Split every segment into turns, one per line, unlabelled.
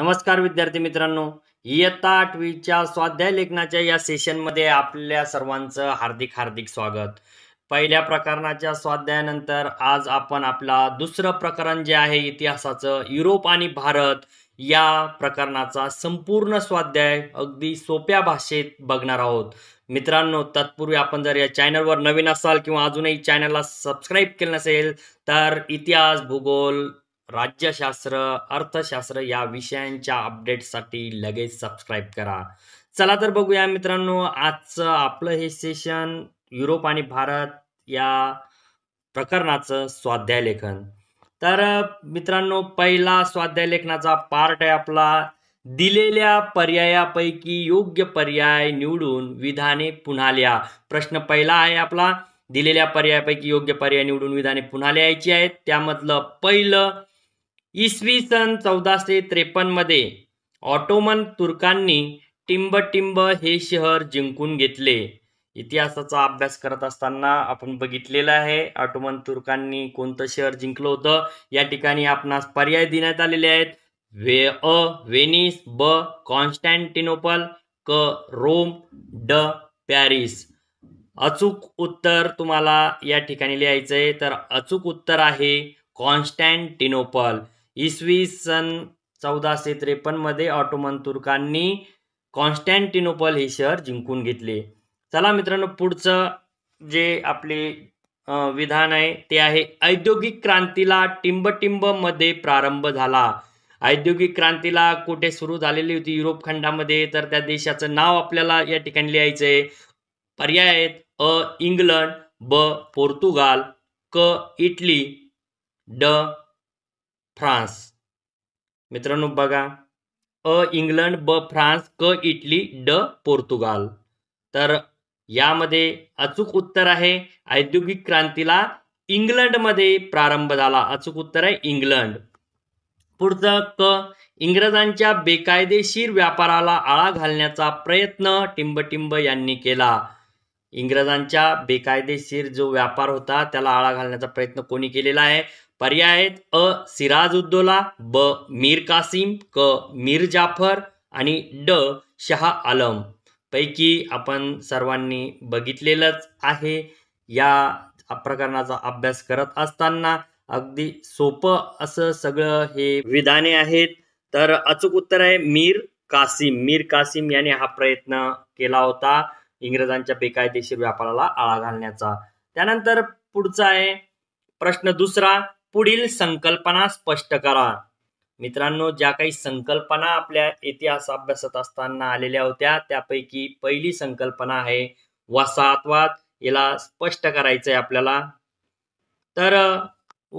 नमस्कार विद्यार्थी मित्रांनो इयत्ता आठवीच्या स्वाध्याय लेखनाच्या या सेशनमध्ये आपल्या सर्वांचं हार्दिक हार्दिक स्वागत पहिल्या प्रकरणाच्या स्वाध्यायानंतर आज आपण आपला दुसरं प्रकरण जे आहे इतिहासाचं युरोप आणि भारत या प्रकरणाचा संपूर्ण स्वाध्याय अगदी सोप्या भाषेत बघणार आहोत मित्रांनो तत्पूर्वी आपण जर या चॅनलवर नवीन असाल किंवा अजूनही चॅनलला सबस्क्राईब केलं नसेल तर इतिहास भूगोल राज्यशास्त्र अर्थशास्त्र या विषयांच्या अपडेटसाठी लगेच सबस्क्राईब करा चला तर बघूया मित्रांनो आजचं आपलं हे सेशन युरोप आणि भारत या प्रकरणाचं स्वाध्याय लेखन तर मित्रांनो पहिला स्वाध्याय लेखनाचा पार्ट आहे आपला दिलेल्या पर्यायापैकी योग्य पर्याय निवडून विधाने पुन्हा लिहा प्रश्न पहिला आहे आपला दिलेल्या पर्यायापैकी योग्य पर्याय निवडून विधाने पुन्हा लिहायची आहेत त्यामधलं पहिलं इसवी सन चौदाशे त्रेपन्नमध्ये ऑटोमन तुर्कांनी टिंब हे शहर जिंकून घेतले इतिहासाचा अभ्यास करत असताना आपण बघितलेलं आहे ऑटोमन तुर्कांनी कोणतं शहर जिंकलं होतं या ठिकाणी आपणास पर्याय देण्यात आलेले आहेत वे अ वेनिस ब कॉन्स्टँटिनोपल क रोम ड पॅरिस अचूक उत्तर तुम्हाला या ठिकाणी लिहायचं आहे तर अचूक उत्तर आहे कॉन्स्टँटिनोपल इसवी सन चौदाशे त्रेपन्नमध्ये ऑटोमन तुर्कांनी कॉन्स्टँटिनोपल हे शहर जिंकून घेतले चला मित्रांनो पुढचं जे आपले विधान आहे ते आहे औद्योगिक क्रांतीला मध्ये प्रारंभ झाला औद्योगिक क्रांतीला कुठे सुरू झालेली होती युरोप खंडामध्ये तर त्या देशाचं नाव आपल्याला या ठिकाणी लिहायचं आहे पर्याय आहेत अ इंग्लंड ब पोर्तुगाल क इटली ड फ्रान्स मित्रांनो बघा अ इंग्लंड ब फ्रान्स क इटली ड पोर्तुगाल तर यामध्ये अचूक उत्तर आहे औद्योगिक क्रांतीला इंग्लंडमध्ये प्रारंभ झाला अचूक उत्तर आहे इंग्लंड पुढचं क इंग्रजांच्या बेकायदेशीर व्यापाराला आळा घालण्याचा प्रयत्न टिंबटिंब यांनी केला इंग्रजांच्या बेकायदेशीर जो व्यापार होता त्याला आळा घालण्याचा प्रयत्न कोणी केलेला आहे पर्याय आहेत अ सिराज उद्दोला ब मीर कासिम क मीर जाफर आणि ड शाह आलम पैकी आपण सर्वांनी बघितलेलंच आहे या प्रकरणाचा अभ्यास करत असताना अगदी सोपं असं सगळं हे विधाने आहेत तर अचूक उत्तर आहे मीर कासिम मीर कासिम याने हा प्रयत्न केला होता इंग्रजांच्या बेकायदेशीर व्यापाराला आळा घालण्याचा त्यानंतर पुढचा आहे प्रश्न दुसरा पुढील संकल्पना स्पष्ट करा मित्रांनो ज्या काही संकल्पना आपल्या इतिहास अभ्यासत असताना आलेल्या होत्या त्यापैकी पहिली संकल्पना आहे वसाहतवाद याला स्पष्ट करायचंय आपल्याला तर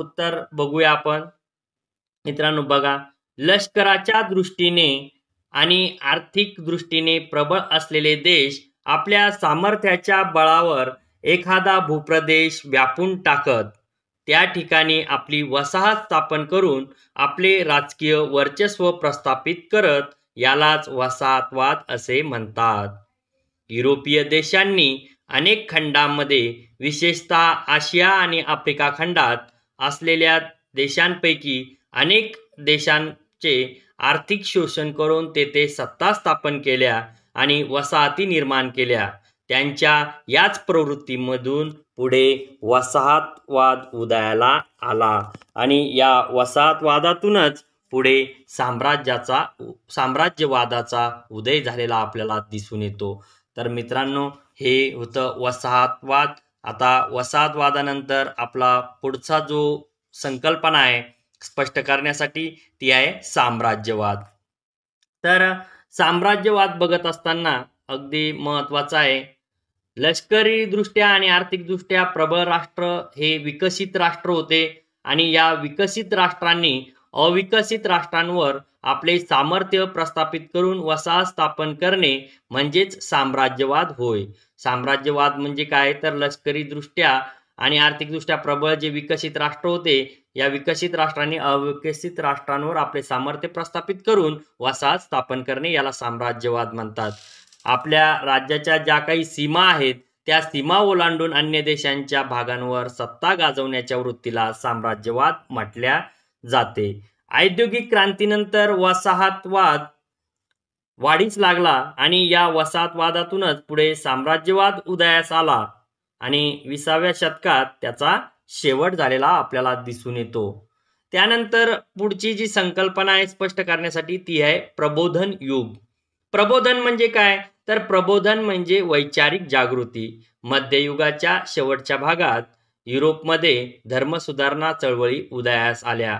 उत्तर बघूया आपण मित्रांनो बघा लष्कराच्या दृष्टीने आणि आर्थिक दृष्टीने प्रबळ असलेले देश आपल्या सामर्थ्याच्या बळावर एखादा भूप्रदेश व्यापून टाकत त्या ठिकाणी आपली वसाहत स्थापन करून आपले राजकीय वर्चस्व प्रस्थापित करत यालाच वसाहतवाद असे म्हणतात युरोपीय देशांनी अनेक खंडांमध्ये विशेषतः आशिया आणि आफ्रिका खंडात असलेल्या देशांपैकी अनेक देशांचे आर्थिक शोषण करून तेथे सत्ता स्थापन केल्या आणि वसाहती निर्माण केल्या त्यांच्या याच प्रवृत्तीमधून पुढे वसाहतवाद उदयाला आला आणि या वसाहतवादातूनच पुढे साम्राज्याचा साम्राज्यवादाचा उदय झालेला आपल्याला दिसून येतो तर मित्रांनो हे होतं वसाहतवाद आता वसाहतवादानंतर आपला पुढचा जो संकल्पना आहे स्पष्ट करण्यासाठी ती आहे साम्राज्यवाद तर साम्राज्यवाद बघत असताना अगदी महत्त्वाचा आहे लष्करी दृष्ट्या आणि आर्थिकदृष्ट्या प्रबळ राष्ट्र हे विकसित राष्ट्र होते आणि या विकसित राष्ट्रांनी अविकसित राष्ट्रांवर आपले सामर्थ्य प्रस्थापित करून वसाहत स्थापन करणे म्हणजेच साम्राज्यवाद होय साम्राज्यवाद म्हणजे काय तर लष्करी दृष्ट्या आणि आर्थिकदृष्ट्या प्रबळ जे विकसित राष्ट्र होते या विकसित राष्ट्रांनी अविकसित राष्ट्रांवर आपले सामर्थ्य प्रस्थापित करून वसाहत स्थापन करणे याला साम्राज्यवाद म्हणतात आपल्या राज्याच्या ज्या काही सीमा आहेत त्या सीमा ओलांडून अन्य देशांच्या भागांवर सत्ता गाजवण्याच्या वृत्तीला साम्राज्यवाद म्हटल्या जाते औद्योगिक क्रांतीनंतर वसाहतवाद वाढीच लागला आणि या वसाहतवादातूनच पुढे साम्राज्यवाद उदयास आला आणि विसाव्या शतकात त्याचा शेवट झालेला आपल्याला दिसून येतो त्यानंतर पुढची जी संकल्पना आहे स्पष्ट करण्यासाठी ती आहे प्रबोधन युग प्रबोधन म्हणजे काय तर प्रबोधन म्हणजे वैचारिक जागृती मध्ययुगाच्या शेवटच्या भागात युरोपमध्ये धर्मसुधारणा चळवळी उदयास आल्या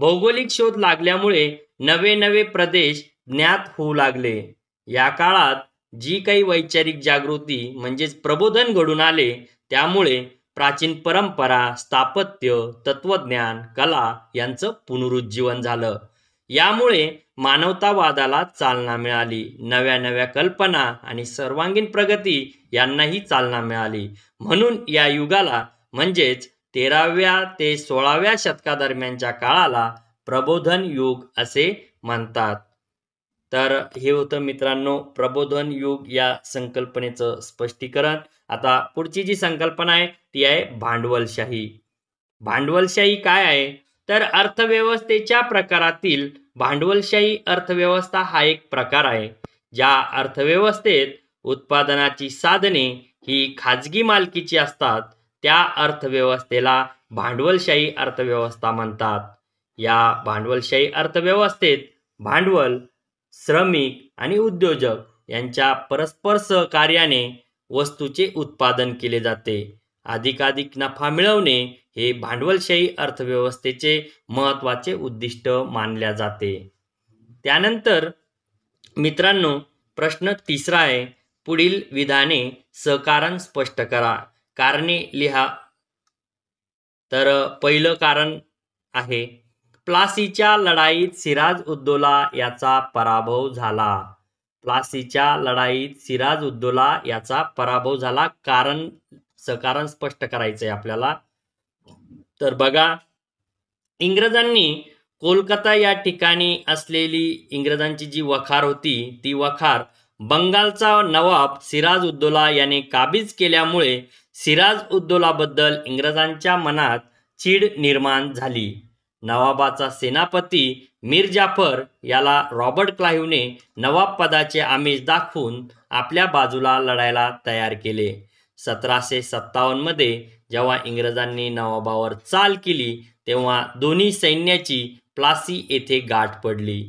भौगोलिक शोध लागल्यामुळे नवे नवे प्रदेश ज्ञात होऊ लागले या काळात जी काही वैचारिक जागृती म्हणजेच प्रबोधन घडून आले त्यामुळे प्राचीन परंपरा स्थापत्य तत्वज्ञान कला यांचं पुनरुज्जीवन झालं यामुळे मानवतावादाला चालना मिळाली नव्या नव्या कल्पना आणि सर्वांगीण प्रगती यांनाही चालना मिळाली म्हणून या युगाला म्हणजेच तेराव्या ते सोळाव्या शतकादरम्यानच्या काळाला प्रबोधन युग असे म्हणतात तर हे होतं मित्रांनो प्रबोधन युग या संकल्पनेचं स्पष्टीकरण आता पुढची जी संकल्पना आहे ती आहे भांडवलशाही भांडवलशाही काय आहे तर अर्थव्यवस्थेच्या प्रकारातील भांडवलशाही अर्थव्यवस्था हा एक प्रकार आहे ज्या अर्थव्यवस्थेत उत्पादनाची साधने ही खाजगी मालकीची असतात त्या अर्थव्यवस्थेला भांडवलशाही अर्थव्यवस्था म्हणतात या भांडवलशाही अर्थव्यवस्थेत भांडवल श्रमिक आणि उद्योजक यांच्या परस्पर सहकार्याने वस्तूचे उत्पादन केले जाते अधिकाधिक नफा मिळवणे हे भांडवलशाही अर्थव्यवस्थेचे महत्वाचे उद्दिष्ट मानले जाते त्यानंतर मित्रांनो प्रश्न तिसरा आहे पुढील विधाने सहकारण स्पष्ट करा कारणे लिहा तर पहिलं कारण आहे प्लासीच्या लढाईत सिराज उद्दोला याचा पराभव झाला प्लासीच्या लढाईत सिराज उद्दोला याचा पराभव झाला कारण सकारण स्पष्ट करायचंय आपल्याला तर बघा इंग्रजांनी कोलकाता या ठिकाणी असलेली इंग्रजांची जी वखार होती ती वखार बंगालचा नवाब सिराज उद्दोला याने काबीज केल्यामुळे सिराज उद्दोलाबद्दल इंग्रजांच्या मनात चीड निर्माण झाली नवाबाचा सेनापती मीर जाफर याला रॉबर्ट क्लाईव्हने नवाब पदाचे आमिष दाखवून आपल्या बाजूला लढायला तयार केले सतराशे सत्तावन्नमध्ये जेव्हा इंग्रजांनी नवाबावर चाल केली तेव्हा दोन्ही सैन्याची प्लासी येथे गाठ पडली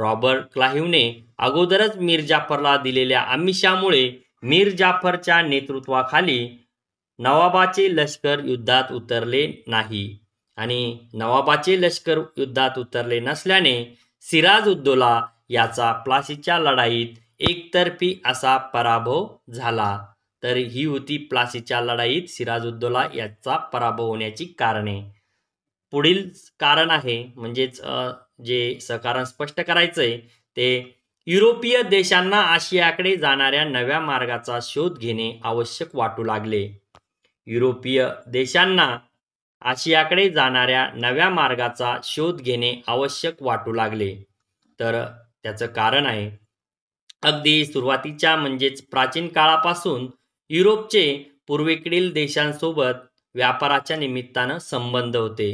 रॉबर्ट क्लाहिवने अगोदरच मीर जाफरला दिलेल्या आमिषामुळे मीर जाफरच्या नेतृत्वाखाली नवाबाचे लष्कर युद्धात उतरले नाही आणि नवाबाचे लष्कर युद्धात उतरले नसल्याने सिराज उद्दोला याचा प्लासीच्या लढाईत एकतर्फी असा पराभव झाला तर ही होती प्लासीच्या लढाईत सिराजुद्दौला याचा पराभव होण्याची कारणे पुढील कारण आहे म्हणजेच जे सकारण स्पष्ट करायचं आहे ते युरोपीय देशांना आशियाकडे जाणाऱ्या नव्या मार्गाचा शोध घेणे आवश्यक वाटू लागले युरोपीय देशांना आशियाकडे जाणाऱ्या नव्या मार्गाचा शोध घेणे आवश्यक वाटू लागले तर त्याचं कारण आहे अगदी सुरुवातीच्या म्हणजेच प्राचीन काळापासून युरोपचे पूर्वेकडील देशांसोबत व्यापाराच्या निमित्तानं संबंध होते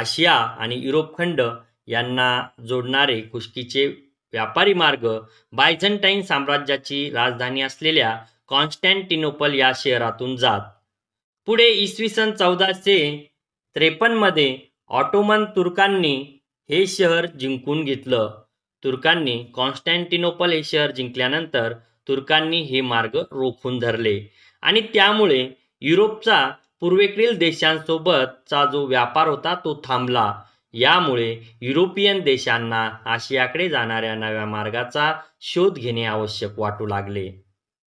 आशिया आणि युरोप खंड यांना जोडणारे खुशकीचे व्यापारी मार्ग बायझंटाईन साम्राज्याची राजधानी असलेल्या कॉन्स्टँटिनोपल या शहरातून जात पुढे इसवी सन चौदाशे त्रेपन्नमध्ये ऑटोमन तुर्कांनी हे शहर जिंकून घेतलं तुर्कांनी कॉन्स्टँटिनोपल हे शहर जिंकल्यानंतर तुर्कांनी हे मार्ग रोखून धरले आणि त्यामुळे युरोपचा पूर्वेकडील देशांसोबतचा जो व्यापार होता तो थांबला यामुळे युरोपियन देशांना आशियाकडे जाणाऱ्या नव्या मार्गाचा शोध घेणे आवश्यक वाटू लागले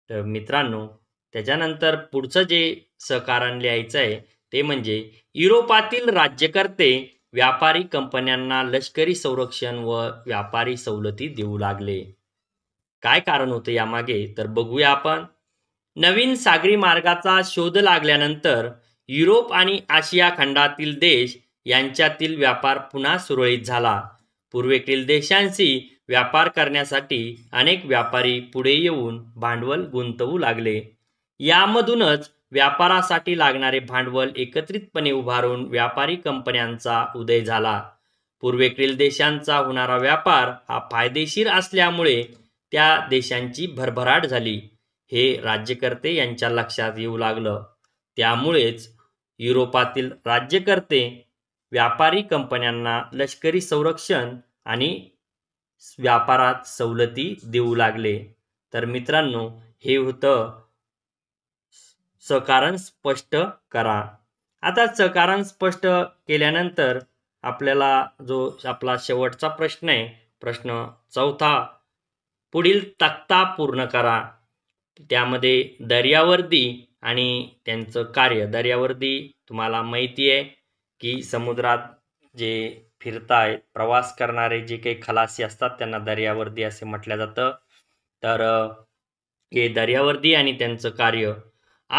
तर मित्रांनो त्याच्यानंतर पुढचं जे सहकारण लिहायचं आहे ते म्हणजे युरोपातील राज्यकर्ते व्यापारी कंपन्यांना लष्करी संरक्षण व व्यापारी सवलती देऊ लागले काय कारण होतं यामागे तर बघूया आपण नवीन सागरी मार्गाचा शोध लागल्यानंतर युरोप आणि आशिया खंडातील देश यांच्यातील व्यापार पुन्हा सुरळीत झाला पूर्वेकडील देशांशी व्यापार करण्यासाठी अनेक व्यापारी पुढे येऊन भांडवल गुंतवू लागले यामधूनच व्यापारासाठी लागणारे भांडवल एकत्रितपणे उभारून व्यापारी कंपन्यांचा उदय झाला पूर्वेकडील देशांचा होणारा व्यापार हा फायदेशीर असल्यामुळे त्या देशांची भरभराट झाली हे राज्यकर्ते यांच्या लक्षात येऊ लागलं त्यामुळेच युरोपातील राज्यकर्ते व्यापारी कंपन्यांना लष्करी संरक्षण आणि व्यापारात सवलती देऊ लागले तर मित्रांनो हे होतं सकारण स्पष्ट करा आता सकारण स्पष्ट केल्यानंतर आपल्याला जो आपला शेवटचा प्रश्न आहे प्रश्न चौथा पुढील तक्ता पूर्ण करा त्यामध्ये दर्यावर्दी आणि त्यांचं कार्य दर्यावर्दी तुम्हाला माहिती आहे की समुद्रात जे फिरताय प्रवास करणारे जे काही खलासी असतात त्यांना दर्यावर्दी असे म्हटलं जातं तर हे दर्यावर्दी आणि त्यांचं कार्य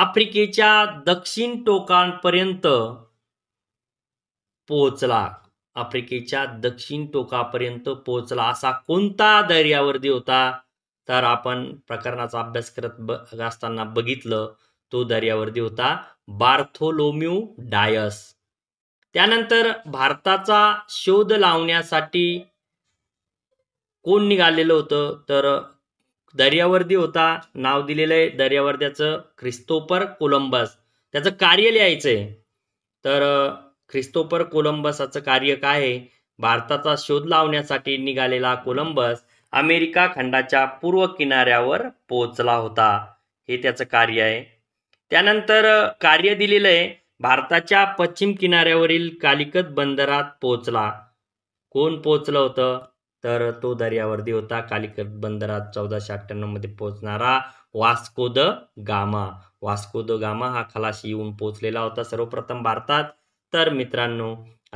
आफ्रिकेच्या दक्षिण टोकांपर्यंत पोहोचला आफ्रिकेच्या दक्षिण टोकापर्यंत पोहोचला असा कोणता दर्यावर्दी होता तर आपण प्रकरणाचा अभ्यास करत ब असताना बघितलं तो दर्यावरती होता बार्थोलोम्यू डायस त्यानंतर भारताचा शोध लावण्यासाठी कोण निघालेलं होतं तर दर्यावर्दी होता नाव दिलेलं आहे दर्यावर्द्याचं क्रिस्तोपर कोलंबस त्याचं कार्य लिहायचंय तर ख्रिस्तोपर कोलंबसाचं कार्य काय आहे भारताचा शोध लावण्यासाठी निघालेला कोलंबस अमेरिका खंडाच्या पूर्व किनाऱ्यावर पोहोचला होता हे त्याचं कार्य आहे त्यानंतर कार्य दिलेलं आहे भारताच्या पश्चिम किनाऱ्यावरील कालिकत बंदरात पोहोचला कोण पोचलं होतं तर तो दर्यावर्दी होता कालिकत बंदरात चौदाशे अठ्ठ्याण्णव मध्ये पोहोचणारा Vasco da Gama Vasco da Gama हा खलाशी येऊन पोहोचलेला होता सर्वप्रथम भारतात तर मित्रांनो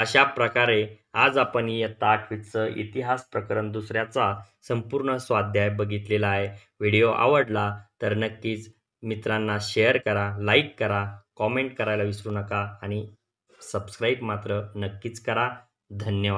अशा प्रकारे आज आपण इयत्ता आठवीचं इतिहास प्रकरण दुसऱ्याचा संपूर्ण स्वाध्याय बघितलेला आहे व्हिडिओ आवडला तर नक्कीच मित्रांना शेअर करा लाईक करा कॉमेंट करायला विसरू नका आणि सबस्क्राईब मात्र नक्कीच करा धन्यवाद